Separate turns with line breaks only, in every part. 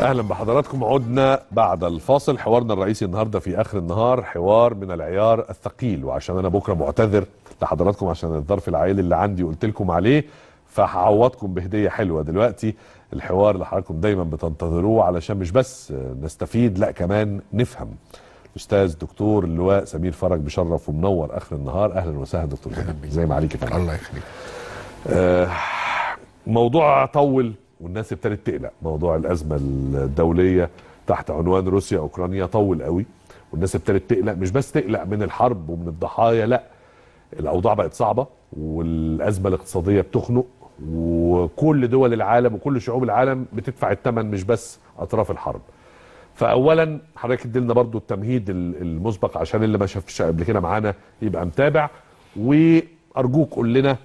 اهلا بحضراتكم عدنا بعد الفاصل حوارنا الرئيسي النهارده في اخر النهار حوار من العيار الثقيل وعشان انا بكره معتذر لحضراتكم عشان الظرف العائلي اللي عندي قلت لكم عليه فهعوضكم بهديه حلوه دلوقتي الحوار اللي حضراتكم دايما بتنتظروه علشان مش بس نستفيد لا كمان نفهم الاستاذ دكتور اللواء سمير فرج بشرف ومنور اخر النهار اهلا وسهلا دكتور زي ما عليك الله يخليك آه، موضوع طول والناس ابتدت تقلق موضوع الازمه الدوليه تحت عنوان روسيا اوكرانيا طول قوي والناس ابتدت تقلق مش بس تقلق من الحرب ومن الضحايا لا الاوضاع بقت صعبه والازمه الاقتصاديه بتخنق وكل دول العالم وكل شعوب العالم بتدفع الثمن مش بس اطراف الحرب فاولا حضرتك اديلنا برضو التمهيد المسبق عشان اللي ما شافش قبل كده معانا يبقى متابع وارجوك قول لنا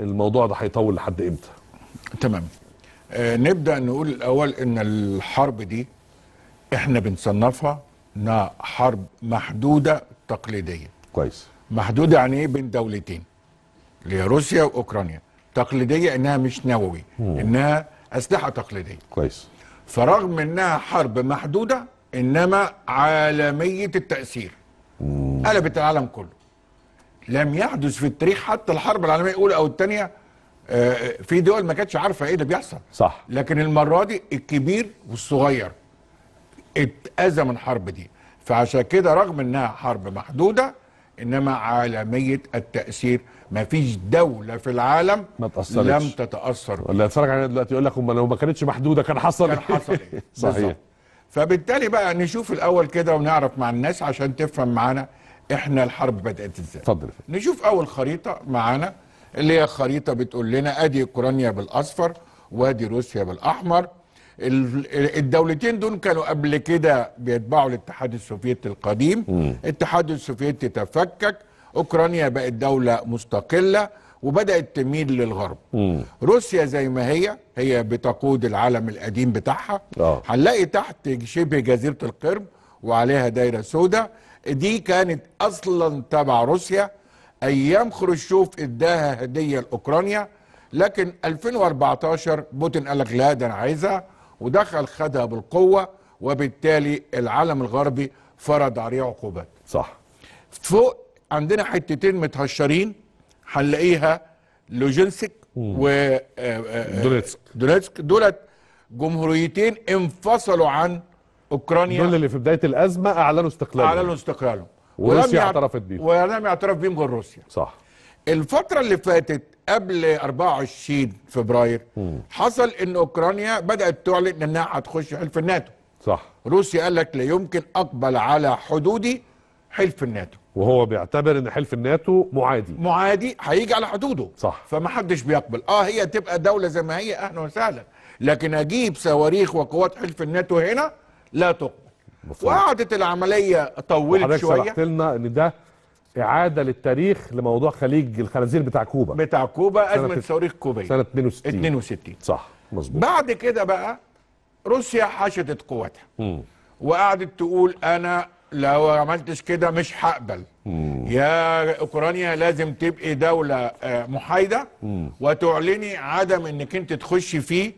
الموضوع ده هيطول لحد امتى تمام آه، نبدا نقول الاول ان الحرب دي احنا بنصنفها انها حرب محدوده تقليديه كويس محدوده يعني ايه بين دولتين اللي هي روسيا واوكرانيا تقليديه انها مش نووي مم. انها اسلحه تقليديه كويس فرغم انها حرب محدوده انما عالميه التاثير قلبت العالم كله لم يحدث في التاريخ حتى الحرب العالميه الاولى او الثانيه آه، في دول ما كانتش عارفه ايه اللي بيحصل صح لكن المره دي الكبير والصغير اتاذى من الحرب دي فعشان كده رغم انها حرب محدوده انما عالميه التاثير ما فيش دوله في العالم ما تاثرتش لم تتاثر
اللي اتفرج علينا دلوقتي يقول لك لو ما كانتش محدوده كان
حصل كان إيه؟ حصل ايه صحيح فبالتالي بقى نشوف الاول كده ونعرف مع الناس عشان تفهم معانا احنا الحرب بدات ازاي اتفضل نشوف اول خريطه معانا اللي هي خريطه بتقول لنا ادي اوكرانيا بالاصفر وادي روسيا بالاحمر الدولتين دول كانوا قبل كده بيتبعوا الاتحاد السوفيتي القديم الاتحاد السوفيتي تفكك اوكرانيا بقت دوله مستقله وبدات تميل للغرب مم. روسيا زي ما هي هي بتقود العالم القديم بتاعها آه. هنلاقي تحت شبه جزيره القرم وعليها دايره سوداء دي كانت اصلا تبع روسيا ايام خروشوف اداها هديه لاوكرانيا لكن 2014 بوتين قال لك لا ده انا عايزها ودخل خدها بالقوه وبالتالي العالم الغربي فرض عليه عقوبات. صح. فوق عندنا حتتين متهشرين هنلاقيها لوجنسك و آه، آه، دونيتسك دونيتسك دولت جمهوريتين انفصلوا عن اوكرانيا دول اللي في بدايه الازمه اعلنوا استقلالهم اعلنوا استقلالهم وروسيا اعترفت بيهم ولم يعترف بيهم غير روسيا صح الفتره اللي فاتت قبل 24 فبراير مم. حصل ان اوكرانيا بدات تعلن انها هتخش حلف الناتو صح روسيا قال لك لا يمكن اقبل على حدودي حلف الناتو وهو بيعتبر ان حلف الناتو معادي معادي هيجي على حدوده صح فمحدش بيقبل اه هي تبقى دوله زي ما هي اهلا وسهلا لكن اجيب صواريخ وقوات حلف الناتو هنا لا تقبل وقعدت العمليه طولت شويه حضرتك
لنا ان ده اعاده للتاريخ لموضوع خليج الخنازير بتاع كوبا
بتاع كوبا ازمه صواريخ كوبيه سنه 62 62 صح مظبوط بعد كده بقى روسيا حشدت قوتها وقعدت تقول انا لو عملتش كده مش هقبل يا اوكرانيا لازم تبقي دوله آه، محايده وتعلني عدم انك انت تخشي في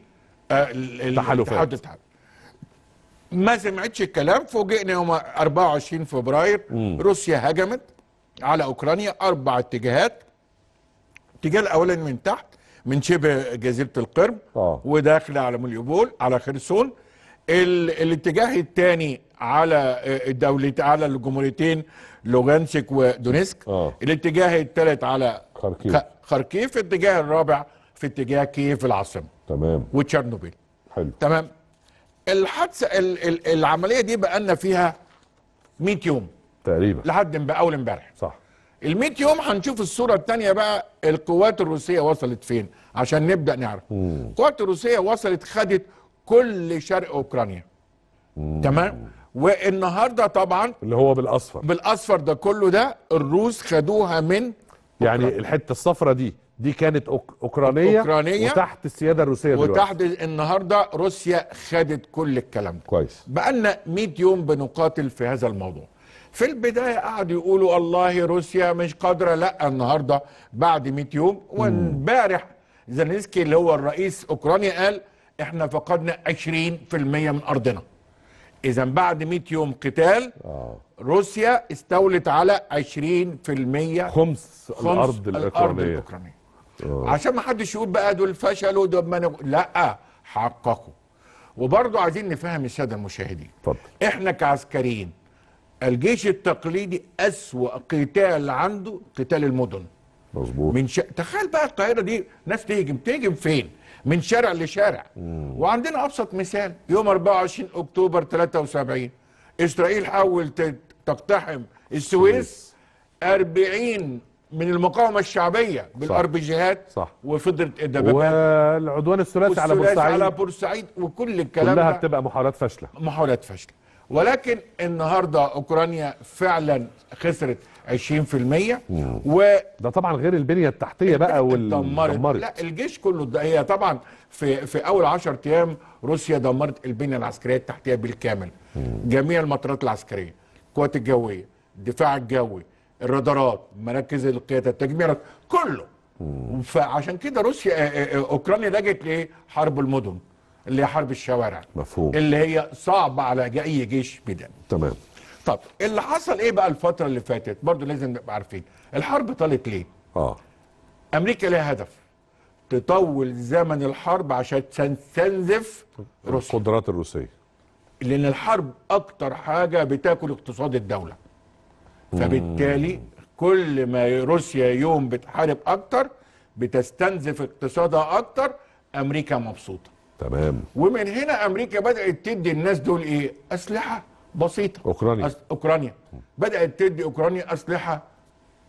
آه، التحالفات ما سمعتش الكلام فوجئنا يوم 24 فبراير مم. روسيا هجمت على اوكرانيا اربع اتجاهات الاتجاه الاولاني من تحت من شبه جزيره القرم آه. وداخله على مليوبول على خرسون الاتجاه الثاني على الدوله آه، على الجمهوريتين لوغانسك ودونيسك آه. الاتجاه الثالث على خركيف خركيف الاتجاه الرابع في اتجاه كييف العاصمه تمام وتشيرنوبيل حلو تمام الحادثه العمليه دي بقى لنا فيها 100 يوم تقريبا لحد اول امبارح صح ال 100 يوم هنشوف الصوره الثانيه بقى القوات الروسيه وصلت فين عشان نبدا نعرف مم. القوات الروسيه وصلت خدت كل شرق اوكرانيا مم. تمام والنهارده طبعا اللي هو بالاصفر بالاصفر ده كله ده الروس خدوها من يعني الحته الصفرة دي دي كانت اوكرانيه اوكرانيه وتحت السياده الروسيه وتحت دلوقتي وتحت النهارده روسيا خدت كل الكلام ده كويس بقالنا 100 يوم بنقاتل في هذا الموضوع في البدايه قعدوا يقولوا الله روسيا مش قادره لا النهارده بعد 100 يوم وامبارح زلنسكي اللي هو الرئيس اوكرانيا قال احنا فقدنا 20% من ارضنا اذا بعد 100 يوم قتال آه. روسيا استولت على 20% خمس, خمس الارض الاوكرانيه, الأرض الأوكرانية. أوه. عشان ما حدش يقول بقى دول فشلوا دول ما نج... لا حققوا وبرضه عايزين نفهم الساده المشاهدين طب. احنا كعسكريين الجيش التقليدي اسوا قتال عنده قتال المدن مظبوط من ش... تخيل بقى القاهره دي ناس تهجم تهجم فين من شارع لشارع مم. وعندنا ابسط مثال يوم 24 اكتوبر 73 اسرائيل حاول تقتحم السويس 40 من المقاومه الشعبيه بالار جيهات صح وفضلت الدبابات
والعدوان الثلاثي على بورسعيد على
بورسعيد وكل الكلام كلها بتبقى محاولات فاشله محاولات فاشله ولكن النهارده اوكرانيا فعلا خسرت 20% مم. و ده طبعا غير البنيه التحتيه بقى وال لا الجيش كله هي طبعا في في اول 10 ايام روسيا دمرت البنيه العسكريه التحتيه بالكامل مم. جميع المطارات العسكريه القوات الجويه الدفاع الجوي الرادارات مراكز القياده التجميرات كله فعشان كده روسيا آه، آه، آه، اوكرانيا لجت لايه حرب المدن اللي هي حرب الشوارع مفهوم اللي هي صعبه على اي جيش بدني تمام طب اللي حصل ايه بقى الفتره اللي فاتت برضو لازم نبقى عارفين الحرب طالت ليه اه امريكا ليها هدف تطول زمن الحرب عشان تستنزف روسيا القدرات الروسيه لان الحرب اكتر حاجه بتاكل اقتصاد الدوله
فبالتالي
كل ما روسيا يوم بتحارب اكتر بتستنزف اقتصادها اكتر امريكا مبسوطه تمام ومن هنا امريكا بدات تدي الناس دول ايه اسلحه بسيطه اوكرانيا أس... اوكرانيا بدات تدي اوكرانيا اسلحه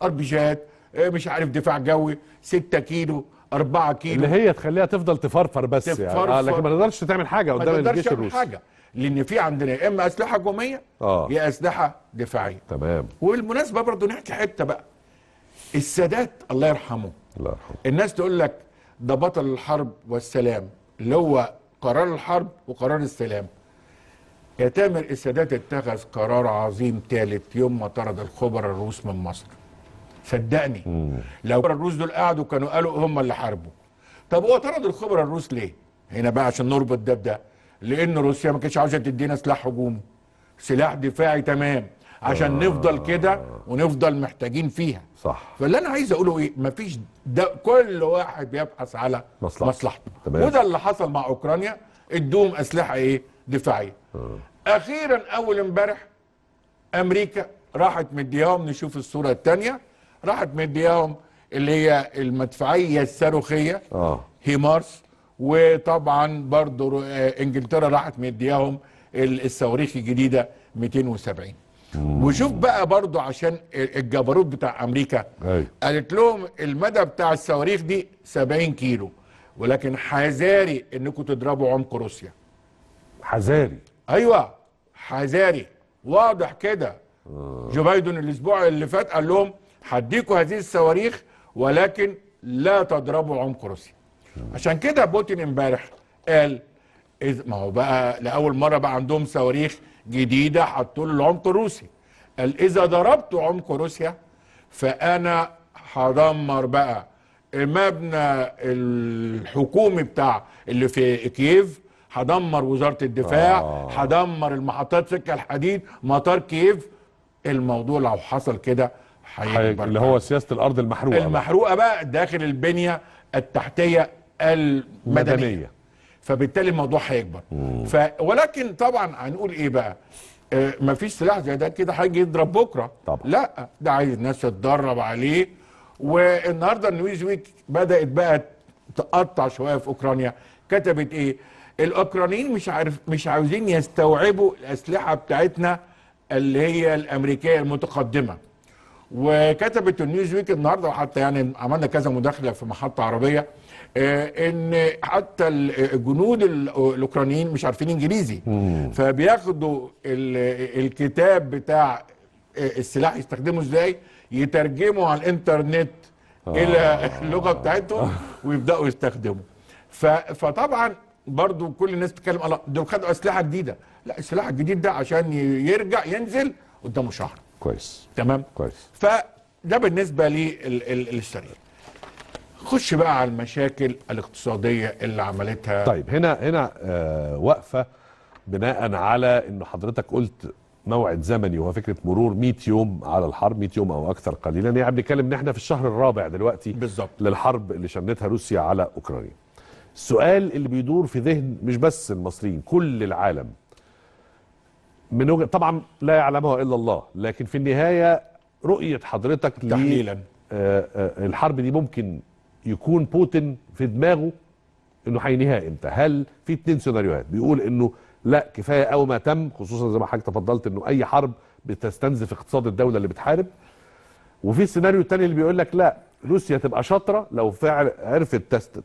اربيجات آه، مش عارف دفاع جوي 6 كيلو 4 كيلو اللي هي تخليها تفضل تفرفر بس تفرفر يعني آه لكن ما تقدرش تعمل حاجه قدام الجيش الروسي ما تقدرش حاجه لان في عندنا يا اما اسلحه هجوميه آه. يا اسلحه دفاعيه تمام وبالمناسبه برضه نحكي حته بقى السادات الله يرحمه الله يرحمه الناس تقول لك ده بطل الحرب والسلام اللي هو قرار الحرب وقرار السلام يا تامر السادات اتخذ قرار عظيم ثالث يوم ما طرد الخبراء الروس من مصر صدقني مم. لو الروس دول قعدوا كانوا قالوا هم اللي حاربوا طب هو طرد الخبره الروس ليه هنا بقى عشان نربط ده بده لان روسيا ما كانتش عاوزه تدينا سلاح هجومي سلاح دفاعي تمام عشان آه. نفضل كده ونفضل محتاجين فيها صح فاللي انا عايز اقوله ايه مفيش ده كل واحد بيبحث على مصلحته مصلحته وده اللي حصل مع اوكرانيا ادوهم اسلحه ايه دفاعيه آه. اخيرا اول امبارح امريكا راحت مدياهم نشوف الصوره الثانيه راحت مدياهم اللي هي المدفعيه الصاروخيه اه هيمارس وطبعا برضو آه، انجلترا راحت مدياهم الصواريخ الجديده 270 وشوف بقى برضو عشان الجبروت بتاع امريكا أي. قالت لهم المدى بتاع الصواريخ دي 70 كيلو ولكن حذاري انكم تضربوا عمق روسيا حذاري ايوه حذاري واضح كده آه. جو بايدن الاسبوع اللي فات قال لهم هديكوا هذه الصواريخ ولكن لا تضربوا عمق روسيا عشان كده بوتين امبارح قال ما هو بقى لاول مره بقى عندهم صواريخ جديده حطوا له العمق الروسي قال اذا ضربت عمق روسيا فانا هدمر بقى المبنى الحكومي بتاع اللي في كييف هدمر وزاره الدفاع آه. هدمر المحطات سكه الحديد مطار كييف الموضوع لو حصل كده
اللي هو سياسه الارض المحروقه المحروقه
بقى داخل البنيه التحتيه المدنيه فبالتالي الموضوع هيكبر ف... ولكن طبعا هنقول ايه بقى ما آه، مفيش سلاح زي ده كده هيجي يضرب بكره طبعا. لا ده عايز الناس تتدرب عليه والنهارده النيوز ويك بدات بقى تقطع شويه في اوكرانيا كتبت ايه الاوكرانيين مش عارف مش عاوزين يستوعبوا الاسلحه بتاعتنا اللي هي الامريكيه المتقدمه وكتبت النيوز ويك النهارده وحتى يعني عملنا كذا مداخله في محطه عربيه آه، ان حتى الجنود الاوكرانيين مش عارفين انجليزي فبياخدوا الكتاب بتاع آه، السلاح يستخدمه ازاي يترجموا على الانترنت الى آه. اللغه بتاعتهم ويبداوا يستخدموا فطبعا برضو كل الناس بتتكلم الله دول خدوا اسلحه جديده لا السلاح الجديد ده عشان يرجع ينزل قدامه شهر كويس تمام كويس فده بالنسبه للشرير خش بقى على المشاكل الاقتصاديه اللي عملتها طيب
هنا هنا آه وقفه بناء على ان حضرتك قلت موعد زمني وهو فكره مرور 100 يوم على الحرب 100 يوم او اكثر قليلا يعني بنتكلم ان احنا في الشهر الرابع دلوقتي بالظبط للحرب اللي شنتها روسيا على اوكرانيا السؤال اللي بيدور في ذهن مش بس المصريين كل العالم من وجه طبعا لا يعلمها الا الله لكن في النهايه رؤيه حضرتك تحليلا آه، آه، الحرب دي ممكن يكون بوتين في دماغه انه هينهيها امتى هل في اتنين سيناريوهات بيقول انه لا كفايه قوي ما تم خصوصا زي ما حضرتك تفضلت انه اي حرب بتستنزف اقتصاد الدوله اللي بتحارب وفي السيناريو الثاني اللي بيقول لك لا روسيا تبقى شاطره لو فعل عرفت تست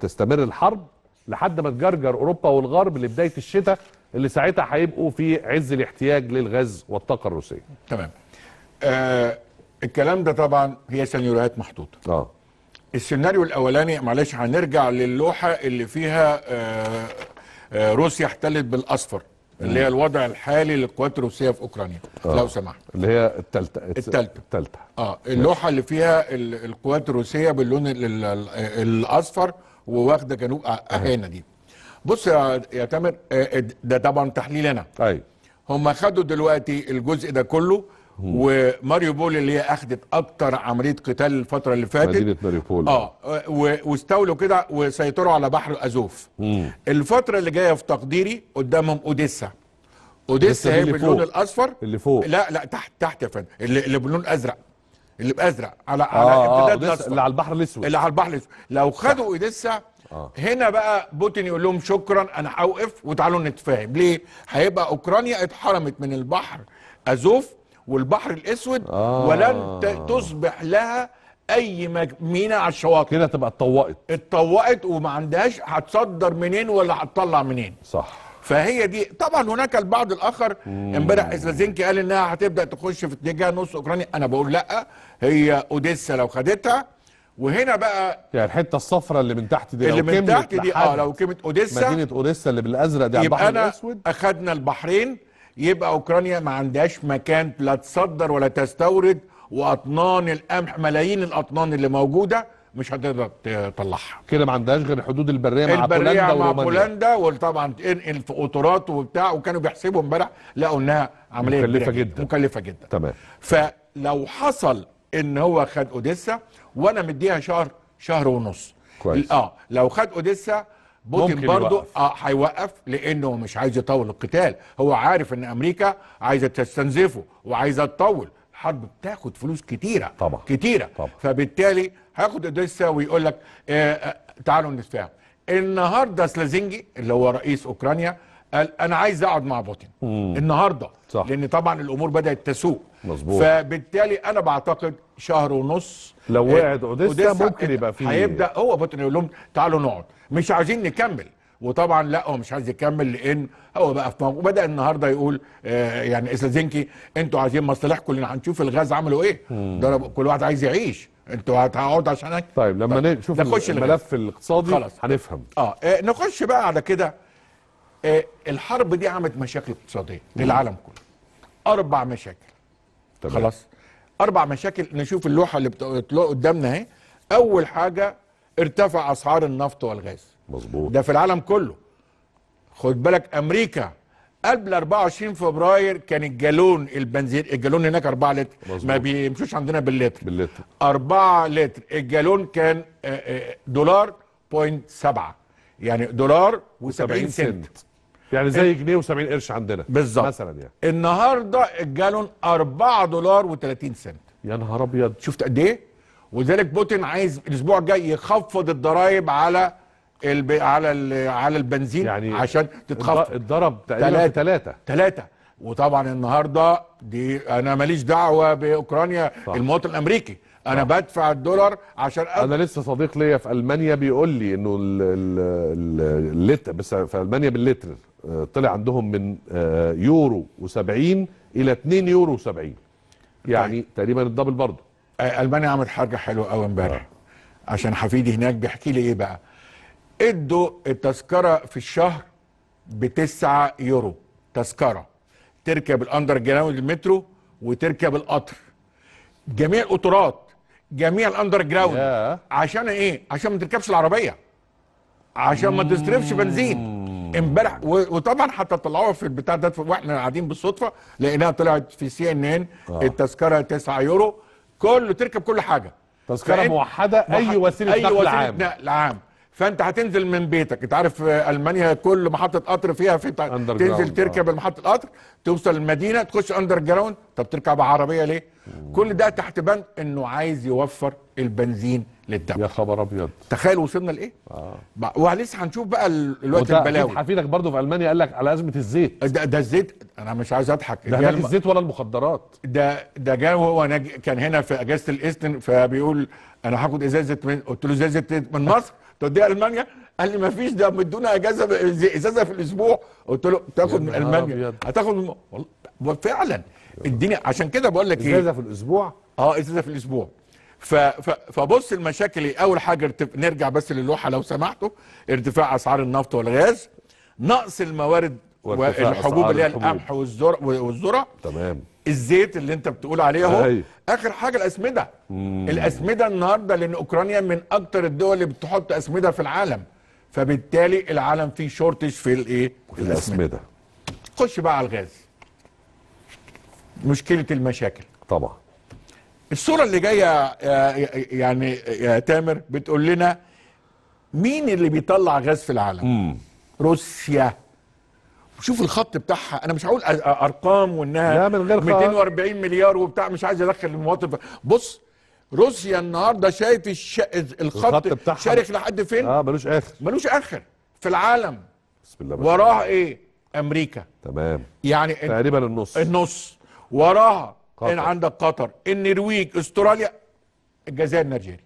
تستمر الحرب لحد ما تجرجر اوروبا والغرب لبدايه الشتاء اللي ساعتها هيبقوا في عز الاحتياج للغاز والطاقه الروسيه
تمام آه الكلام ده طبعا هي سيناريوهات محطوطه اه السيناريو الاولاني معلش هنرجع للوحه اللي فيها آه آه روسيا احتلت بالاصفر اللي هي الوضع الحالي للقوات الروسيه في اوكرانيا آه. لو سمحت
اللي هي الثالثه الثالثه الثالثه
اه اللوحه اللي فيها القوات الروسيه باللون الاصفر وواخده جنوب اهانه دي بص يا يا تامر آه، آه، ده طبعا تحليل انا ايوه هم خدوا دلوقتي الجزء ده كله وماريو بول اللي هي اخذت اكتر عمليه قتال الفتره اللي فاتت مدينه
ماريوبول اه,
آه، واستولوا كده وسيطروا على بحر ازوف مم. الفتره اللي جايه في تقديري قدامهم اوديسا اوديسا هي باللون الاصفر اللي فوق لا لا تحت تحت يا فندم اللي, اللي باللون الازرق اللي بازرق على آه على امتداد آه اللي على البحر الاسود اللي على البحر الاسود لو خدوا اوديسا آه. هنا بقى بوتين يقول لهم شكرا انا هوقف وتعالوا نتفاهم ليه هيبقى اوكرانيا اتحرمت من البحر ازوف والبحر الاسود آه. ولن تصبح لها اي مينا على الشواطئ كده تبقى اتطوقت اتطوقت وما عندهاش هتصدر منين ولا هتطلع منين صح فهي دي طبعا هناك البعض الاخر امبارح اسلازينكي قال انها هتبدا تخش في اتجاه نص اوكرانيا انا بقول لا هي اوديسا لو خدتها وهنا بقى يعني الحته الصفراء اللي من تحت دي اللي من تحت دي اه لو كلمه اوديسا مدينه
اوديسا اللي بالازرق دي على البحر الاسود
اخذنا البحرين يبقى اوكرانيا ما عندهاش مكان لا تصدر ولا تستورد واطنان القمح ملايين الاطنان اللي موجوده مش هتقدر تطلعها
كده ما عندهاش غير الحدود البريه مع البرية بولندا مع بولندا
وطبعا تنقل في قطارات وبتاع وكانوا بيحسبوا امبارح لقوا انها عمليه مكلفه جدا مكلفه جدا تمام فلو حصل ان هو خد اوديسا وانا مديها شهر شهر ونص كويس اه لو خد اوديسا بوتين برضه اه هيوقف لانه مش عايز يطول القتال هو عارف ان امريكا عايزه تستنزفه وعايزه تطول الحرب بتاخد فلوس كتيره طبعا كتيره طبع. فبالتالي هياخد اوديسا ويقول لك آه, آه، تعالوا نتفاهم النهارده سلازنجي اللي هو رئيس اوكرانيا قال انا عايز اقعد مع بوتين مم. النهارده صح. لان طبعا الامور بدات تسوق مظبوط فبالتالي انا بعتقد شهر ونص لو آه، وقعت اوديسا ممكن يبقى فيه هيبدا هو بوتين يقول لهم تعالوا نقعد مش عايزين نكمل وطبعا لا هو مش عايز يكمل لان هو بقى في موقف وبدا النهارده يقول آه، يعني يعني اسلازينكي انتوا عايزين مصالحكم لان هنشوف الغاز عملوا ايه ضرب كل واحد عايز يعيش انتوا هتقعدوا عشان طيب لما طيب. نشوف الملف الاقتصادي خلاص هنفهم اه, آه، نخش بقى على كده آه، الحرب دي عملت مشاكل اقتصاديه للعالم كله اربع مشاكل طبعا. خلاص اربع مشاكل نشوف اللوحه اللي بتطلق قدامنا اهي اول حاجه ارتفع اسعار النفط والغاز مظبوط ده في العالم كله خد بالك امريكا قبل 24 فبراير كان الجالون البنزين الجالون هناك 4 لتر مظبوط. ما بيمشوش عندنا باللتر باللتر 4 لتر الجالون كان آه، آه، دولار بوينت 7 يعني دولار و70 سنت, سنت. يعني زي جنيه و70 قرش عندنا بالظبط مثلا يعني النهارده الجالون 4 دولار و30 سنت يا نهار ابيض شفت قد ايه؟ وذلك بوتين عايز الاسبوع الجاي يخفض الضرايب على الب... على ال... على البنزين يعني عشان تتخفض الضرب تقريبا ثلاثة ثلاثة وطبعا النهارده دي انا ماليش دعوه باوكرانيا طبعا. المواطن الامريكي انا طبعا. بدفع الدولار عشان أب... انا لسه صديق ليا في
المانيا بيقول لي انه اللتر بس في المانيا باللتر آه، طلع عندهم من آه، يورو و70 الى 2 يورو و70 طيب.
يعني طيب. تقريبا الدبل برضه آه، المانيا عملت حاجه حلوه قوي امبارح عشان حفيدي هناك بيحكي لي ايه بقى ادوا التذكره في الشهر ب 9 يورو تذكره تركب الاندر جراوند المترو وتركب القطر جميع القطارات جميع الاندر جراوند yeah. عشان ايه عشان ما تركبش العربيه عشان ما تصرفش بنزين امبارح وطبعا حتى طلعوها في البتاع ده واحنا قاعدين بالصدفه لقيناها طلعت في سي ان ان التذكره 9 يورو كله تركب كل حاجه تذكره موحده اي وسيله أي نقل عام نقل عام فانت هتنزل من بيتك انت عارف آه، المانيا كل محطه قطر فيها في تنزل آه. تركب آه. المحطه القطر توصل المدينه تخش اندر جراوند طب تركب بعربيه ليه مم. كل ده تحت بند انه عايز يوفر البنزين للدم يا خبر ابيض تخيل وصلنا لايه آه. ولسه هنشوف بقى الوقت البلاوي حفيدك برضه في المانيا قال لك على ازمه الزيت ده, ده الزيت انا مش عايز اضحك ده الم... الزيت ولا المخدرات ده ده جاء وهو نج... كان هنا في اجازه الاستن فبيقول انا هاخد ازازه من قلت له ازازه من مصر توديها المانيا قال لي ما فيش ده مدونا اجازه ازازه في الاسبوع قلت له تاخد من المانيا هتاخد من... والله فعلا الدنيا عشان كده بقول لك ايه ازازه في الاسبوع اه ازازه في الاسبوع ف... فبص المشاكل ايه اول حاجه ارتف... نرجع بس للوحه لو سمحتوا ارتفاع اسعار النفط والغاز نقص الموارد والحبوب اللي هي القمح والذره والذره تمام الزيت اللي انت بتقول عليه اهو أيوة. اخر حاجه الاسمده مم. الاسمده النهارده لان اوكرانيا من اكتر الدول اللي بتحط اسمده في العالم فبالتالي العالم فيه شورتج في الايه الاسمده خش بقى على الغاز مشكله المشاكل طبعا الصوره اللي جايه آه، آه، يعني يا آه، تامر بتقول لنا مين اللي بيطلع غاز في العالم مم. روسيا شوف الخط بتاعها انا مش هقول ارقام وانها لا من غير 240 مليار وبتاع مش عايز ادخل المواطن بص روسيا النهارده شايف الش... الخط, الخط شارخ لحد فين؟ اه ملوش اخر ملوش اخر في العالم بسم الله وراها ايه؟ امريكا تمام يعني تقريبا النص النص وراها قطر. إن عندك قطر النرويج استراليا الجزائر نيجيريا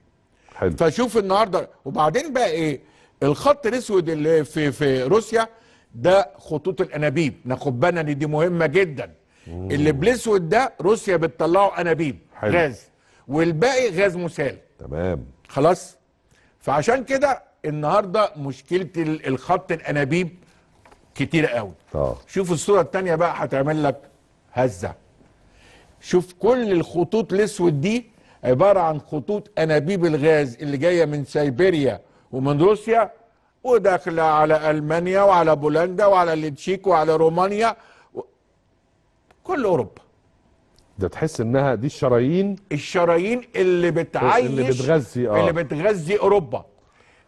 حلو فشوف النهارده وبعدين بقى ايه؟ الخط الاسود اللي في في روسيا ده خطوط الانابيب ناخد بالنا ان دي مهمه جدا مم. اللي بالاسود ده روسيا بتطلعه انابيب حلو. غاز والباقي غاز مسال تمام خلاص فعشان كده النهارده مشكله الخط الانابيب كتيره قوي طبعا. شوف الصوره الثانيه بقى هتعمل لك هزه شوف كل الخطوط الاسود دي عباره عن خطوط انابيب الغاز اللي جايه من سيبيريا ومن روسيا وداخله على المانيا وعلى بولندا وعلى التشيك وعلى رومانيا و... كل اوروبا
ده تحس انها دي
الشرايين الشرايين اللي بتعيش اللي بتغذي اه اللي بتغذي اوروبا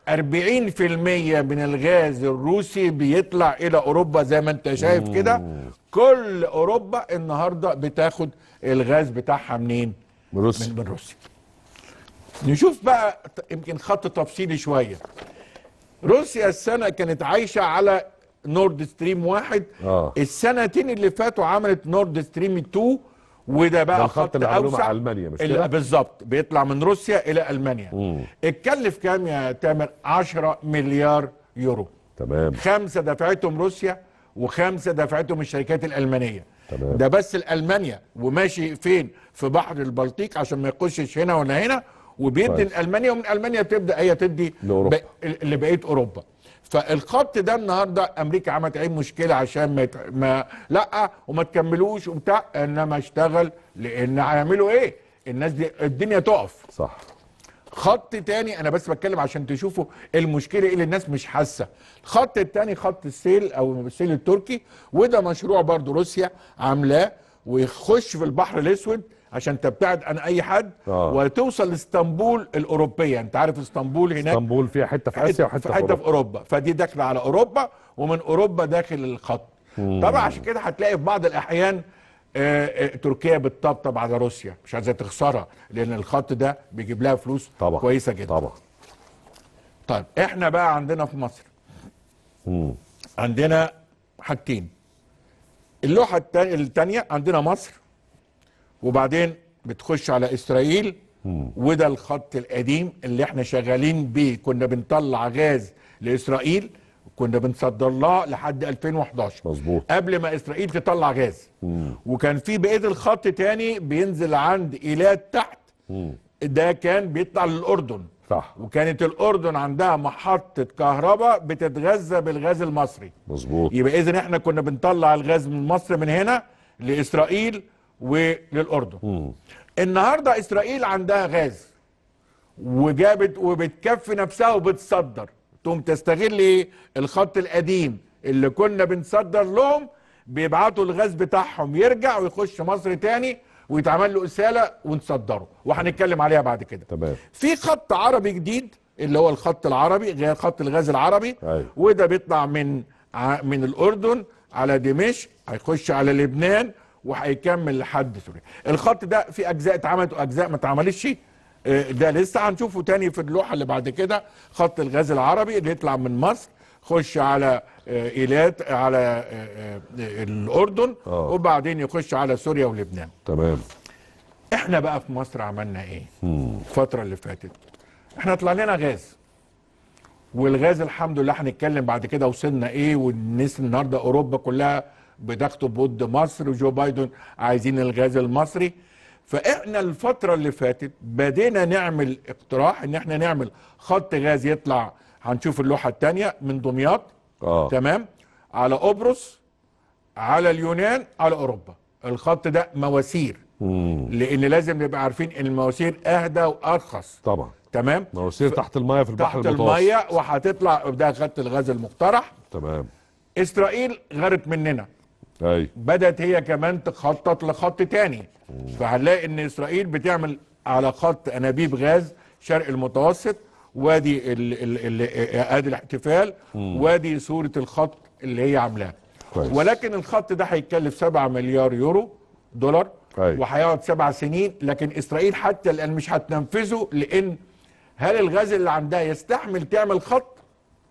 40% من الغاز الروسي بيطلع الى اوروبا زي ما انت شايف كده كل اوروبا النهارده بتاخد الغاز بتاعها منين؟ من روسيا من روسيا نشوف بقى يمكن خط تفصيلي شويه روسيا السنة كانت عايشة على نورد ستريم واحد آه. السنتين اللي فاتوا عملت نورد ستريم 2 وده بقى خط اوسع المانيا مش كده بالظبط بيطلع من روسيا الى المانيا مم. اتكلف كام يا تامر 10 مليار يورو تمام خمسه دفعتهم روسيا وخمسه دفعتهم الشركات الالمانيه تمام ده بس الالمانيا وماشي فين في بحر البلطيق عشان ما يخشش هنا ولا هنا وبيدي لالمانيا ومن المانيا تبدا هي تدي لاوروبا لبقيه اوروبا فالخط ده النهارده امريكا عملت اي مشكله عشان ما, يت... ما لا وما تكملوش وبتاع انما اشتغل لان هيعملوا ايه؟ الناس دي الدنيا تقف صح خط تاني انا بس بتكلم عشان تشوفوا المشكله ايه اللي الناس مش حاسه الخط التاني خط السيل او السيل التركي وده مشروع برضو روسيا عاملاه ويخش في البحر الاسود عشان تبتعد عن اي حد آه. وتوصل لاسطنبول الاوروبيه انت عارف اسطنبول هناك اسطنبول فيها حته في اسيا وحته في حته في أوروبا. في اوروبا فدي داخله على اوروبا ومن اوروبا داخل الخط
مم. طبعا عشان
كده هتلاقي في بعض الاحيان آه، آه، تركيا بتطبطب على روسيا مش عايزه تخسرها لان الخط ده بيجيب لها فلوس طبعا. كويسه جدا طبعا طيب احنا بقى عندنا في مصر مم. عندنا حاجتين اللوحه الثانيه عندنا مصر وبعدين بتخش على اسرائيل وده الخط القديم اللي احنا شغالين بيه كنا بنطلع غاز لاسرائيل كنا بنصدر لها لحد 2011 مظبوط قبل ما اسرائيل تطلع غاز مم. وكان في بقيه الخط تاني بينزل عند ايلات تحت مم. ده كان بيطلع للاردن صح وكانت الاردن عندها محطه كهرباء بتتغذى بالغاز المصري مظبوط يبقى اذا احنا كنا بنطلع الغاز من مصر من هنا لاسرائيل وللاردن مم. النهارده اسرائيل عندها غاز وجابت وبتكفي نفسها وبتصدر تقوم تستغل ايه الخط القديم اللي كنا بنصدر لهم بيبعتوا الغاز بتاعهم يرجع ويخش مصر تاني ويتعمل له اساله ونصدره وهنتكلم عليها بعد كده تمام في خط عربي جديد اللي هو الخط العربي غير خط الغاز العربي أيوه. وده بيطلع من من الاردن على دمشق هيخش على لبنان وهيكمل لحد سوريا الخط ده في اجزاء اتعملت واجزاء ما اتعملتش آه، ده لسه هنشوفه تاني في اللوحه اللي بعد كده خط الغاز العربي اللي يطلع من مصر خش على آه، ايلات على آه، الاردن أوه. وبعدين يخش على سوريا ولبنان تمام احنا بقى في مصر عملنا ايه الفتره اللي فاتت احنا طلع لنا غاز والغاز الحمد لله هنتكلم بعد كده وصلنا ايه والناس النهارده اوروبا كلها بضغطه ضد مصر وجو بايدن عايزين الغاز المصري فاحنا الفتره اللي فاتت بدينا نعمل اقتراح ان احنا نعمل خط غاز يطلع هنشوف اللوحه الثانيه من دمياط آه. تمام على قبرص على اليونان على اوروبا الخط ده مواسير مم. لان لازم نبقى عارفين ان المواسير اهدى وارخص طبعا تمام مواسير ف... تحت المايه في البحر تحت المتوسط تحت المايه وهتطلع ده خط الغاز المقترح تمام اسرائيل غارت مننا أي. بدأت هي كمان تخطط لخط تاني فهنلاقي ان اسرائيل بتعمل على خط انابيب غاز شرق المتوسط وادي ال ال ال آه، ادي الاحتفال مم. وادي صوره الخط اللي هي عاملاه ولكن الخط ده هيتكلف 7 مليار يورو دولار وهيقعد سبع سنين لكن اسرائيل حتى الان مش هتنفذه لان هل الغاز اللي عندها يستحمل تعمل خط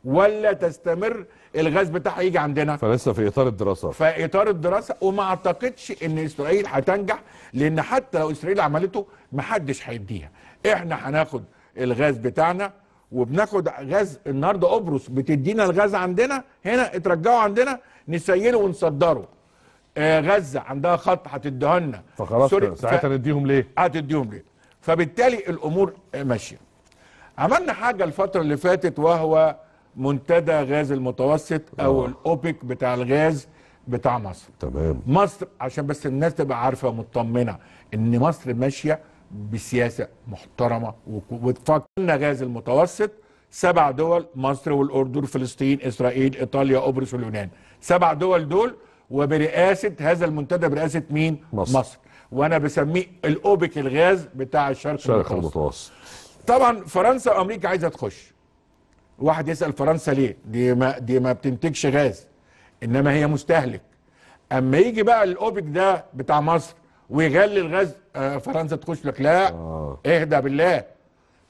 ولا تستمر الغاز بتاعها يجي عندنا
فلسه في اطار الدراسه
في اطار الدراسه وما اعتقدش ان اسرائيل هتنجح لان حتى لو اسرائيل عملته محدش هيديها احنا هناخد الغاز بتاعنا وبناخد غاز النهارده قبرص بتدينا الغاز عندنا هنا اترجعوا عندنا نسيله ونصدره آه غزه عندها خط هتديها لنا فخلاص ساعتها ف... نديهم ليه؟ هتديهم ليه؟ فبالتالي الامور ماشيه. عملنا حاجه الفتره اللي فاتت وهو منتدى غاز المتوسط او آه. الاوبك بتاع الغاز بتاع مصر تمام مصر عشان بس الناس تبقى عارفه ومطمنه ان مصر ماشيه بسياسه محترمه وتفكرنا غاز المتوسط سبع دول مصر والاردن فلسطين اسرائيل ايطاليا قبرص واليونان سبع دول دول وبرئاسه هذا المنتدى برئاسه مين مصر, مصر. وانا بسميه الاوبك الغاز بتاع الشرق, الشرق المتوسط. المتوسط طبعا فرنسا وامريكا عايزه تخش واحد يسال فرنسا ليه دي ما دي ما بتنتجش غاز انما هي مستهلك اما يجي بقى الاوبك ده بتاع مصر ويغلي الغاز آه، فرنسا تخش لك لا آه. اهدى بالله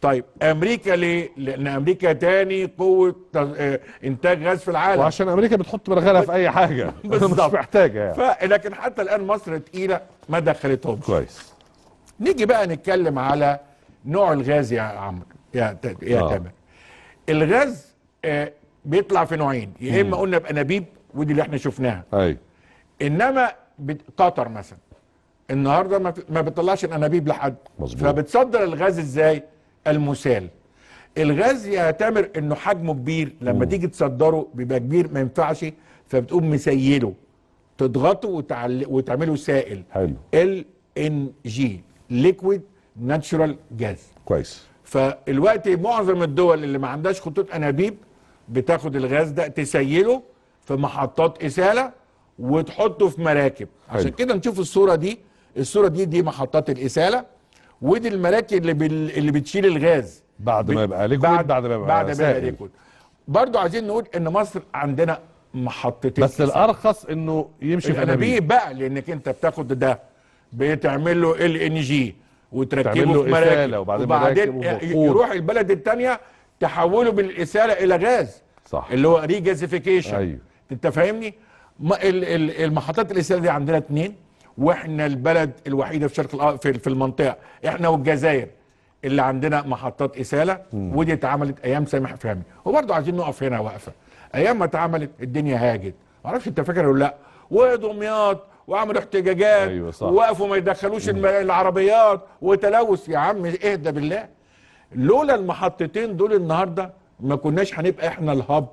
طيب امريكا ليه لان امريكا تاني قوه آه، انتاج غاز في العالم وعشان امريكا بتحط مرغلها في اي حاجه بالظبط مش محتاجه يعني ف... لكن حتى الان مصر تقيله ما دخلتهم كويس نيجي بقى نتكلم على نوع الغاز يا عمرو يا يا تامر الغاز آه، بيطلع في نوعين يا اما قلنا بانابيب ودي اللي احنا شفناها ايوه انما قطر مثلا النهارده ما, ما بتطلعش الانابيب لحد مظبوط فبتصدر الغاز ازاي المسال الغاز يا تامر انه حجمه كبير لما مم. تيجي تصدره بيبقى كبير ما ينفعش فبتقوم مسيله تضغطه وتعل... وتعمله سائل حلو ال ان جي ليكويد ناتشورال جاز كويس فالوقت معظم الدول اللي ما عندهاش خطوط انابيب بتاخد الغاز ده تسيله في محطات اساله وتحطه في مراكب حلو. عشان كده نشوف الصوره دي الصوره دي دي محطات الاساله ودي المراكب اللي بال... اللي بتشيل الغاز بعد ما يبقى ليكويد بعد, بعد ما يبقى بعد ما يبقى ليكويد برضه عايزين نقول ان مصر عندنا محطتين بس الارخص انه يمشي في انابيب بقى لانك انت بتاخد ده بتعمل له ال ان جي وتركبه في مراكب وبعدين, إيه، يروح البلد الثانيه تحوله بالاساله الى غاز صح اللي هو ريجازيفيكيشن ايوه انت فاهمني؟ المحطات الاساله دي عندنا اثنين واحنا البلد الوحيده في شرق في, المنطقه احنا والجزائر اللي عندنا محطات اساله ودي اتعملت ايام سامح فهمي وبرضه عايزين نقف هنا وقفه ايام ما اتعملت الدنيا هاجت معرفش انت فاكر ولا لا ودمياط وعملوا احتجاجات أيوة صح. ووقفوا ما يدخلوش العربيات وتلوث يا عم اهدى بالله لولا المحطتين دول النهارده ما كناش هنبقى احنا الهب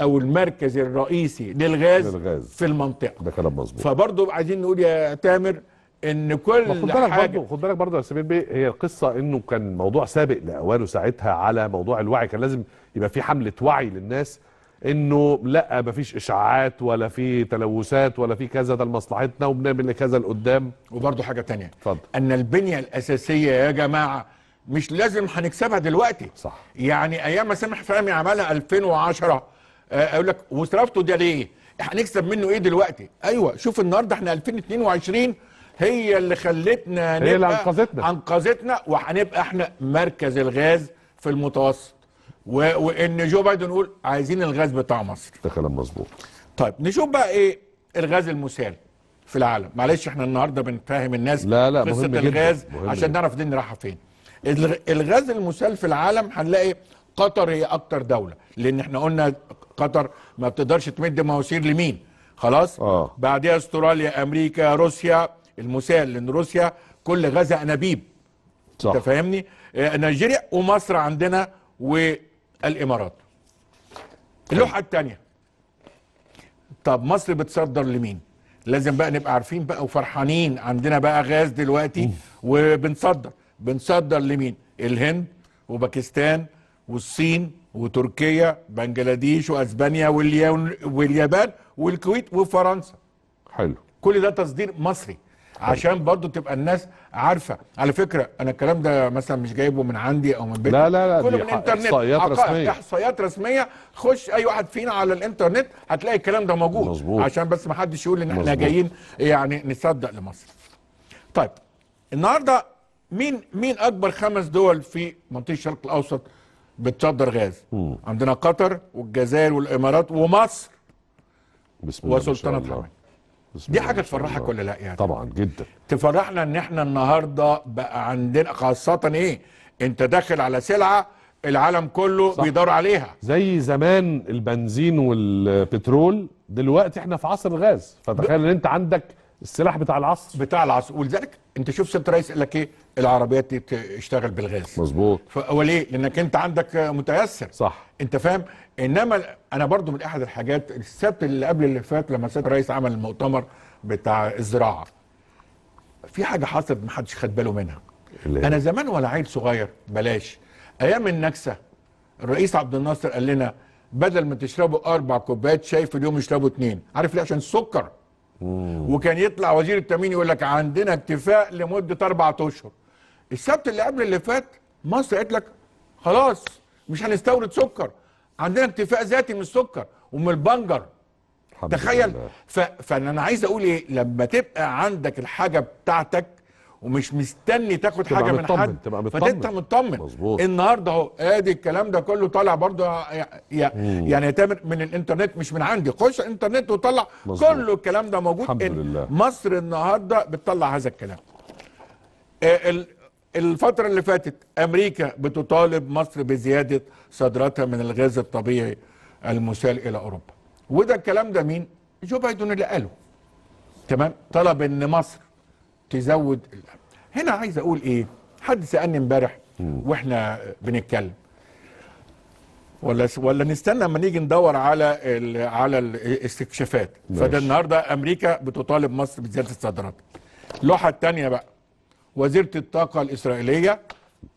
او المركز الرئيسي للغاز, للغاز. في المنطقه ده كلام مظبوط فبرضه عايزين نقول يا تامر ان كل خد بالك برضه خد بالك برضه
يا سمير بيه هي القصه انه كان موضوع سابق لاوانه ساعتها على موضوع الوعي كان لازم يبقى في حمله وعي للناس انه لا مفيش اشاعات ولا في تلوثات
ولا في كذا ده لمصلحتنا وبنعمل كذا لقدام وبرده حاجه تانية اتفضل ان البنيه الاساسيه يا جماعه مش لازم هنكسبها دلوقتي صح يعني ايام ما سامح فهمي عملها 2010 آه، اقول لك وصرفته ده ليه؟ هنكسب منه ايه دلوقتي؟ ايوه شوف النهارده احنا 2022 هي اللي خلتنا نبقى هي اللي انقذتنا انقذتنا وهنبقى احنا مركز الغاز في المتوسط وان جو بايدن يقول عايزين الغاز بتاع مصر
ده كلام مظبوط
طيب نشوف بقى ايه الغاز المسال في العالم معلش احنا النهارده بنفهم الناس لا لا قصه الغاز مهم عشان نعرف الدنيا رايحه فين الغاز المسال في العالم هنلاقي قطر هي اكتر دوله لان احنا قلنا قطر ما بتقدرش تمد مواسير لمين خلاص آه. بعدها استراليا امريكا روسيا المسال لان روسيا كل غازها انابيب صح انت فاهمني آه، نيجيريا ومصر عندنا و الامارات طيب. اللوحه الثانيه طب مصر بتصدر لمين لازم بقى نبقى عارفين بقى وفرحانين عندنا بقى غاز دلوقتي وبنصدر بنصدر لمين الهند وباكستان والصين وتركيا بنجلاديش واسبانيا واليابان والكويت وفرنسا حلو كل ده تصدير مصري عشان برضو تبقى الناس عارفه على فكره انا الكلام ده مثلا مش جايبه من عندي او من بيتي لا لا لا كله دي من الانترنت احصائيات رسميه احصائيات رسميه خش اي واحد فينا على الانترنت هتلاقي الكلام ده موجود مزبوط. عشان بس ما حدش يقول ان احنا جايين يعني نصدق لمصر طيب النهارده مين مين اكبر خمس دول في منطقه الشرق الاوسط بتصدر غاز م. عندنا قطر والجزائر والامارات ومصر بسم الله وسلطنه الله. دي حاجه تفرحك ولا لا يعني طبعا جدا تفرحنا ان احنا النهارده بقى عندنا خاصه ايه انت داخل على سلعه العالم كله صح. بيدور عليها
زي زمان البنزين والبترول دلوقتي احنا في عصر الغاز
فتخيل ان انت عندك السلاح بتاع العصر بتاع العصر ولذلك انت شوف سياده الرئيس قال لك ايه العربيات دي تشتغل بالغاز مظبوط وليه لانك انت عندك متيسر صح انت فاهم انما انا برضو من احد الحاجات السبت اللي قبل اللي فات لما سياده الرئيس عمل المؤتمر بتاع الزراعه في حاجه حصلت ما حدش خد باله منها انا زمان وانا عيل صغير بلاش ايام النكسه الرئيس عبد الناصر قال لنا بدل ما تشربوا اربع كوبايات شاي في اليوم اشربوا اثنين عارف ليه عشان السكر
وكان
يطلع وزير التامين يقول لك عندنا اكتفاء لمده اربع اشهر السبت اللي قبل اللي فات مصر قالت لك خلاص مش هنستورد سكر عندنا اكتفاء ذاتي من السكر ومن البنجر تخيل ف... فانا عايز اقول ايه لما تبقى عندك الحاجه بتاعتك ومش مستني تاخد حاجه من مطمن. حد تبقى مطمن مطمن مظبوط النهارده اهو ادي الكلام ده كله طالع برضه آه، يعني يا تامر من الانترنت مش من عندي خش انترنت وطلع مزبوط. كله الكلام ده موجود الحمد لله. مصر النهارده بتطلع هذا الكلام آه، الفتره اللي فاتت امريكا بتطالب مصر بزياده صادراتها من الغاز الطبيعي المسال الى اوروبا وده الكلام ده مين جو بايدن اللي قاله تمام طلب ان مصر تزود هنا عايز اقول ايه حد سالني امبارح واحنا بنتكلم ولا ولا نستنى لما نيجي ندور على ال على الاستكشافات فده النهارده امريكا بتطالب مصر بزياده الصادرات اللوحه الثانيه بقى وزيره الطاقه الاسرائيليه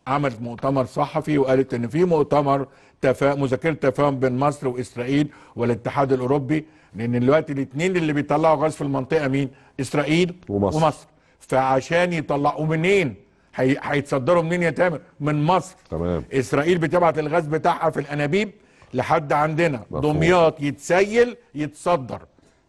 عملت مؤتمر صحفي وقالت ان في مؤتمر تفا... مذاكره تفاهم بين مصر واسرائيل والاتحاد الاوروبي لان دلوقتي الاثنين اللي بيطلعوا غاز في المنطقه مين؟ اسرائيل ومصر, ومصر. فعشان يطلعوا منين هيتصدروا منين يا تامر من مصر تمام اسرائيل بتبعت الغاز بتاعها في الانابيب لحد عندنا دمياط يتسيل يتصدر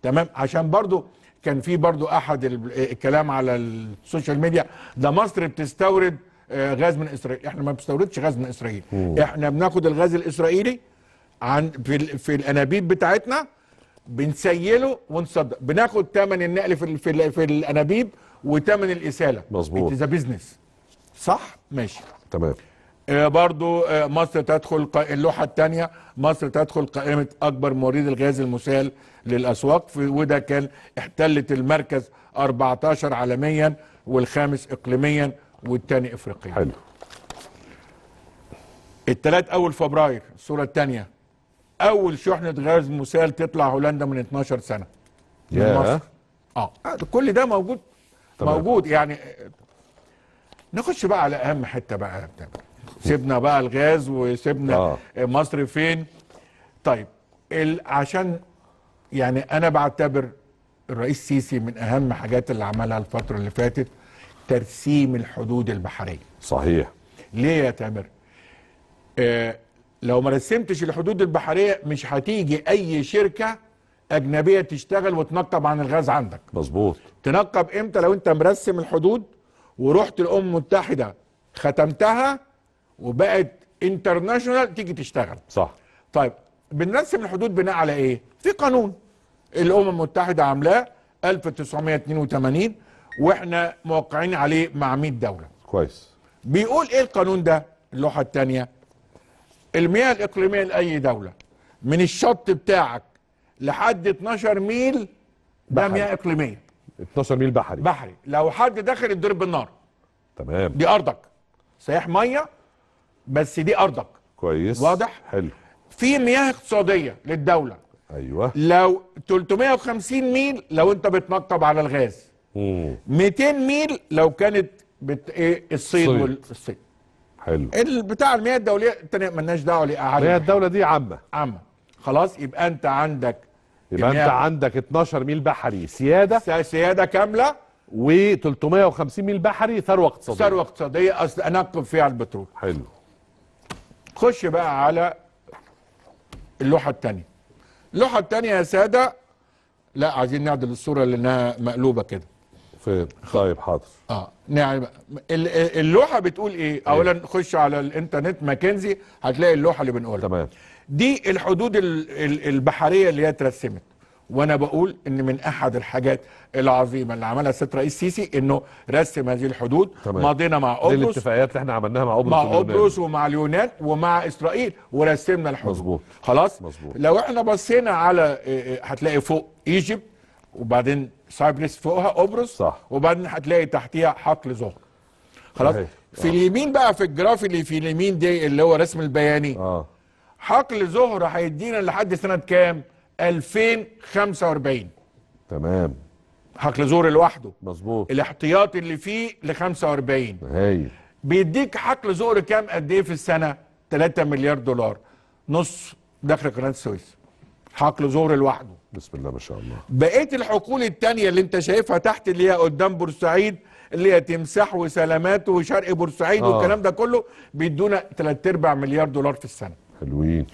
تمام عشان برضو كان في برضو احد الكلام على السوشيال ميديا ده مصر بتستورد آه، غاز من اسرائيل احنا ما بنستوردش غاز من اسرائيل مم. احنا بناخد الغاز الاسرائيلي عن في, في الانابيب بتاعتنا بنسيله ونصدر بناخد ثمن النقل في في, في الانابيب وتمن الاساله مظبوط اتس بزنس صح ماشي تمام آه، برضو آه، مصر تدخل اللوحة الثانية مصر تدخل قائمة أكبر موريد الغاز المسال للأسواق وده كان احتلت المركز 14 عالميا والخامس إقليميا والثاني إفريقيا حلو الثلاث أول فبراير الصورة الثانية أول شحنة غاز مسال تطلع هولندا من 12 سنة يا yeah. مصر آه. اه كل ده موجود موجود يعني نخش بقى على اهم حته بقى سيبنا بقى الغاز وسيبنا آه. مصر فين طيب عشان يعني انا بعتبر الرئيس سيسي من اهم حاجات اللي عملها الفتره اللي فاتت ترسيم الحدود البحريه صحيح ليه يا تامر آه لو ما رسمتش الحدود البحريه مش هتيجي اي شركه اجنبيه تشتغل وتنقب عن الغاز عندك مظبوط تنقب امتى لو انت مرسم الحدود ورحت الامم المتحده ختمتها وبقت انترناشونال تيجي تشتغل صح طيب بنرسم الحدود بناء على ايه في قانون الامم المتحده عاملاه 1982 واحنا موقعين عليه مع 100 دوله كويس بيقول ايه القانون ده اللوحه الثانيه المياه الاقليميه لاي دوله من الشط بتاعك لحد 12 ميل ده مياه اقليميه 12 ميل بحري بحري لو حد دخل اتضرب بالنار تمام دي ارضك صحيح ميه بس دي ارضك كويس واضح حلو في مياه اقتصاديه للدوله ايوه لو 350 ميل لو انت بتنقب على الغاز مم. 200 ميل لو كانت بت... ايه الصيد والصيد حلو بتاع المياه الدوليه ما مالناش دعوه ليه المياه الدوله دي عامه عامه خلاص يبقى انت عندك يبقى انت عندك 12 ميل بحري سياده سياده كامله و350 ميل بحري ثروه اقتصاديه ثروه اقتصاديه اصل انقب فيها البترول حلو خش بقى على اللوحه الثانيه اللوحه الثانيه يا ساده لا عايزين نعدل الصوره لانها مقلوبه كده فين طيب حاضر اه نعم اللوحه بتقول ايه اولا إيه؟ خش على الانترنت ماكنزي هتلاقي اللوحه اللي بنقولها تمام دي الحدود البحريه اللي هي اترسمت وانا بقول ان من احد الحاجات العظيمه اللي عملها السيد رئيس السيسي انه رسم هذه الحدود تمام. ماضينا مع قبرص الاتفاقيات اللي احنا عملناها مع قبرص مع قبرص ومع اليونان ومع اسرائيل ورسمنا الحدود مظبوط خلاص مظبوط لو احنا بصينا على آه، آه، هتلاقي فوق ايجيبت وبعدين سايبرس فوقها قبرص صح وبعدين هتلاقي تحتيها حقل زهر خلاص صحيح. في آه. اليمين بقى في الجراف اللي في اليمين دي اللي هو رسم البياني اه حقل زهره هيدينا لحد سنه كام 2045 تمام حقل زهر لوحده مظبوط الاحتياطي اللي فيه ل 45 هايل بيديك حقل زهر كام قد ايه في السنه 3 مليار دولار نص دخل قناه السويس حقل زهر لوحده
بسم الله ما شاء الله
بقيه الحقول الثانيه اللي انت شايفها تحت اللي هي قدام بورسعيد اللي هي تمساح وسلامات وشرق بورسعيد آه. والكلام ده كله بيدونا 3 4 مليار دولار في السنه حلوين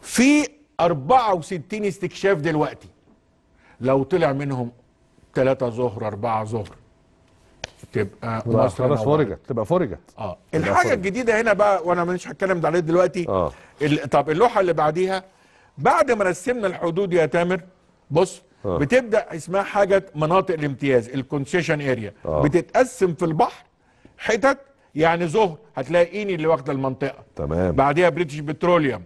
في 64 استكشاف دلوقتي لو طلع منهم 3 ظهر 4 ظهر تبقى مصر خلاص فرجت تبقى فرجت اه الحاجه فرجت. الجديده هنا بقى وانا مش هتكلم ده عليه دلوقتي آه. طب اللوحه اللي بعديها بعد ما رسمنا الحدود يا تامر بص آه. بتبدا اسمها حاجه مناطق الامتياز الكونسيشن اريا آه. بتتقسم في البحر حتت يعني ظهر هتلاقي ايني اللي واخده المنطقه تمام بعديها بريتش إيه، بتروليوم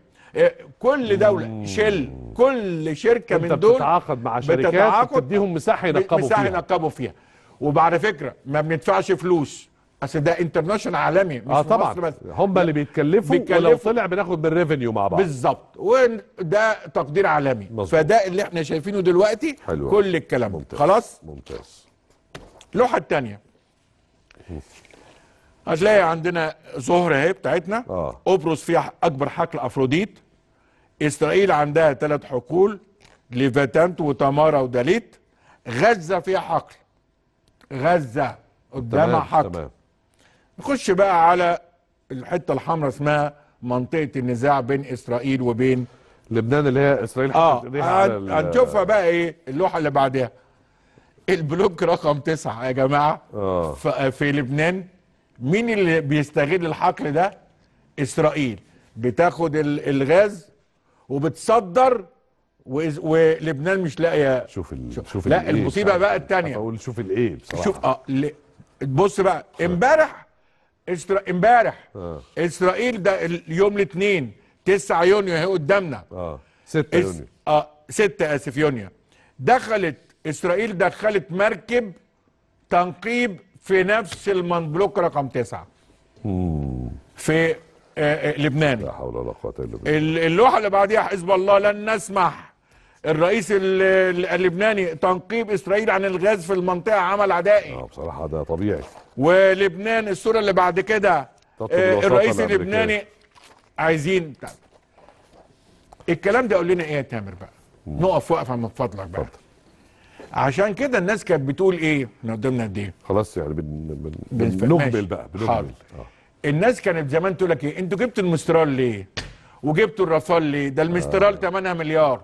كل دوله شل كل شركه من دول بتتعاقد مع شركات بتديهم مساحه ينقبوا فيها مساحه ينقبوا فيها وبعد فكره ما بندفعش فلوس اصل ده انترناشونال عالمي مش اه طبعا مصر بس هم اللي بيتكلفوا, بيتكلفوا ولو طلع بناخد بالريفينيو مع بعض بالظبط وده تقدير عالمي مزبوط. فده اللي احنا شايفينه دلوقتي حلوة. كل الكلام ممتاز. خلاص
ممتاز
اللوحه الثانيه هتلاقي عندنا زهرة اهي بتاعتنا آه. قبرص فيها اكبر حقل افروديت اسرائيل عندها ثلاث حقول ليفاتانت وتمارا وداليت غزة فيها حقل غزة قدامها حقل تمام. نخش بقى على الحتة الحمراء اسمها منطقة النزاع بين اسرائيل وبين لبنان اللي هي اسرائيل اه هنشوفها بقى ايه اللوحة اللي بعدها البلوك رقم تسعة يا جماعة آه. في لبنان مين اللي بيستغل الحقل ده اسرائيل بتاخد الغاز وبتصدر ولبنان مش لاقيه
شوف ال... شوف, شوف لا المصيبه بقى
الثانيه اقول شوف الايه بصراحه شوف اه ل... بص بقى امبارح اسرا امبارح آه. اسرائيل ده اليوم الاثنين 9 يونيو اهي قدامنا اه 6 يونيو اه 6 اسف يونيو دخلت اسرائيل دخلت مركب تنقيب في نفس المنبلوك رقم تسعة في آه، آه، لبنان لا حول ولا قوه الا بالله اللوحه اللي بعديها حزب الله لن نسمح الرئيس اللبناني تنقيب اسرائيل عن الغاز في المنطقه عمل عدائي اه
بصراحه ده طبيعي
ولبنان الصوره اللي بعد كده آه، الرئيس اللبناني عايزين الكلام ده قول لنا ايه يا تامر بقى نقف وقفه من فضلك بقى فضل. عشان كده الناس كانت بتقول ايه احنا قدامنا قد ايه
خلاص يعني بن... بن... بنقبل بقى بنقبل
آه. الناس كانت زمان تقول لك ايه انتوا جبتوا المسترال ليه وجبتوا الرافال ليه ده المسترال آه. 8 مليار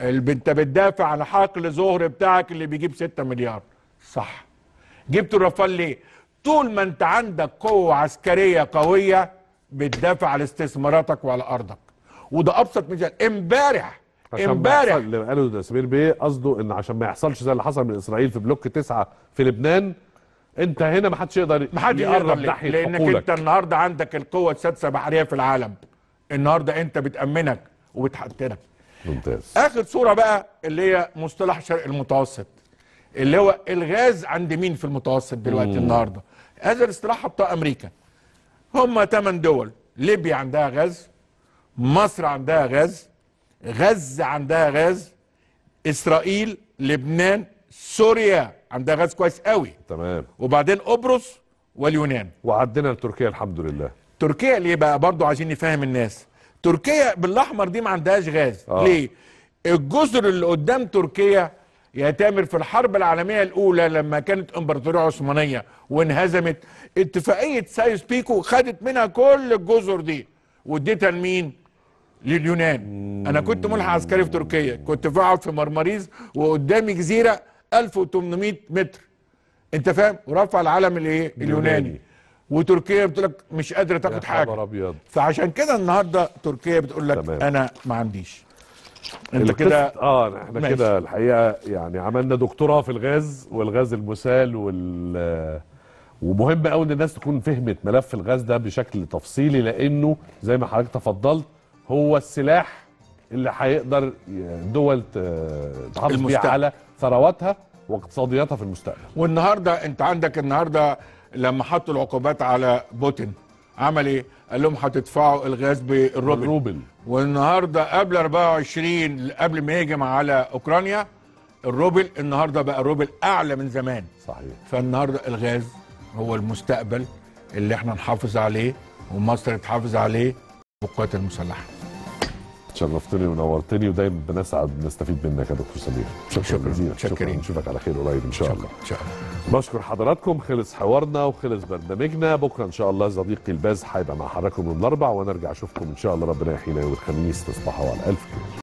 انت بتدافع عن حقل ظهر بتاعك اللي بيجيب 6 مليار صح جبتوا الرافال ليه طول ما انت عندك قوه عسكريه قويه بتدافع على استثماراتك وعلى ارضك وده ابسط مثال امبارح امبارح
اللي قاله ده سمير بيه قصده ان عشان ما يحصلش زي اللي حصل
من اسرائيل في بلوك تسعة في لبنان انت هنا ما حدش يقدر محدش يقرب ناحيه لانك حقولك. انت النهارده عندك القوه السادسه بحريه في العالم النهارده انت بتامنك وبتحترمك ممتاز اخر صوره بقى اللي هي مصطلح شرق المتوسط اللي هو الغاز عند مين في المتوسط دلوقتي مم. النهارده هذا الاصطلاح حطاه امريكا هم 8 دول ليبيا عندها غاز مصر عندها غاز غزه عندها غاز اسرائيل لبنان سوريا عندها غاز كويس قوي تمام وبعدين قبرص واليونان وعدينا لتركيا الحمد لله تركيا ليه بقى برضو عايزين نفهم الناس تركيا بالاحمر دي ما عندهاش غاز آه. ليه الجزر اللي قدام تركيا يا تامر في الحرب العالميه الاولى لما كانت امبراطوريه عثمانيه وانهزمت اتفاقيه سايس بيكو خدت منها كل الجزر دي واديتها لمين لليونان انا كنت ملحق عسكري في تركيا كنت بقعد في مرمريز وقدامي جزيره 1800 متر انت فاهم ورفع العلم الايه اليوناني وتركيا بتقول لك مش قادره تاخد حاجه أبيض. فعشان كده النهارده تركيا بتقول لك تمام. انا ما عنديش انت كده اه احنا كده
الحقيقه يعني عملنا دكتوراه في الغاز والغاز المسال وال ومهم قوي ان الناس تكون فهمت ملف الغاز ده بشكل تفصيلي لانه زي ما حضرتك تفضلت هو السلاح اللي هيقدر دول تحافظ بيه على ثرواتها
واقتصادياتها في المستقبل والنهارده انت عندك النهارده لما حطوا العقوبات على بوتين عمل ايه؟ قال لهم هتدفعوا الغاز بالروبل والنهارده قبل 24 قبل ما يهجم على اوكرانيا الروبل النهارده بقى الروبل اعلى من زمان صحيح فالنهارده الغاز هو المستقبل اللي احنا نحافظ عليه ومصر تحافظ عليه والقوات المسلحه
شرفتني ونورتني ودايما بنسعد نستفيد منك يا دكتور سمير شكرا جزيلا شكرا نشوفك على خير قريب ان شاء الله ان شاء الله بشكر حضراتكم خلص حوارنا وخلص برنامجنا بكره ان شاء الله صديقي الباز هيبقى مع حضراتكم يوم الاربع ونرجع اشوفكم ان شاء الله ربنا يحيينا يوم الخميس تصبحوا على الف خير